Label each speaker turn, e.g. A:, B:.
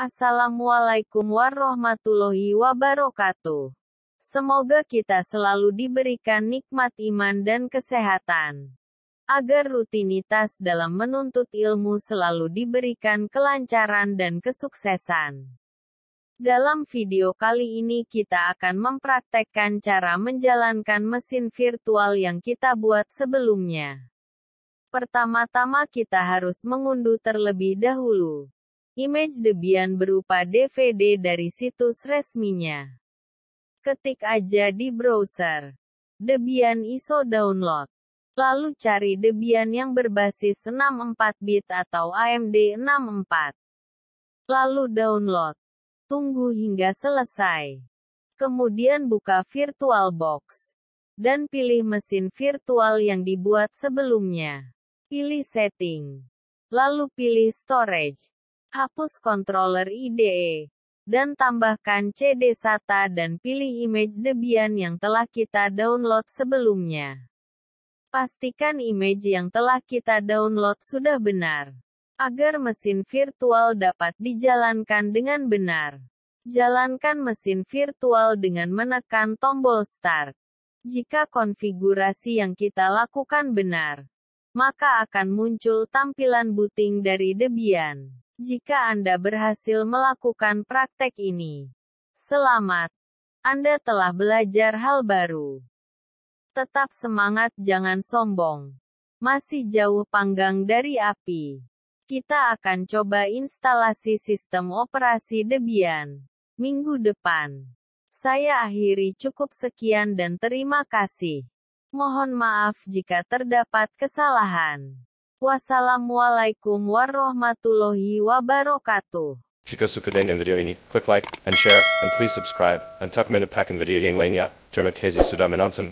A: Assalamualaikum warahmatullahi wabarakatuh. Semoga kita selalu diberikan nikmat iman dan kesehatan. Agar rutinitas dalam menuntut ilmu selalu diberikan kelancaran dan kesuksesan. Dalam video kali ini kita akan mempraktekkan cara menjalankan mesin virtual yang kita buat sebelumnya. Pertama-tama kita harus mengunduh terlebih dahulu. Image Debian berupa DVD dari situs resminya. Ketik aja di browser. Debian ISO download. Lalu cari Debian yang berbasis 64 bit atau AMD 64. Lalu download. Tunggu hingga selesai. Kemudian buka VirtualBox. Dan pilih mesin virtual yang dibuat sebelumnya. Pilih setting. Lalu pilih storage. Hapus controller IDE. Dan tambahkan CD SATA dan pilih image Debian yang telah kita download sebelumnya. Pastikan image yang telah kita download sudah benar. Agar mesin virtual dapat dijalankan dengan benar. Jalankan mesin virtual dengan menekan tombol start. Jika konfigurasi yang kita lakukan benar, maka akan muncul tampilan booting dari Debian. Jika Anda berhasil melakukan praktek ini, selamat. Anda telah belajar hal baru. Tetap semangat, jangan sombong. Masih jauh panggang dari api. Kita akan coba instalasi sistem operasi Debian minggu depan. Saya akhiri cukup sekian dan terima kasih. Mohon maaf jika terdapat kesalahan. Wassalamualaikum warahmatullahi wabarakatuh. Jika suka dengan video ini, klik like and share, and please subscribe. and tak menepakan video yang lainnya. Terima kasih sudah menonton.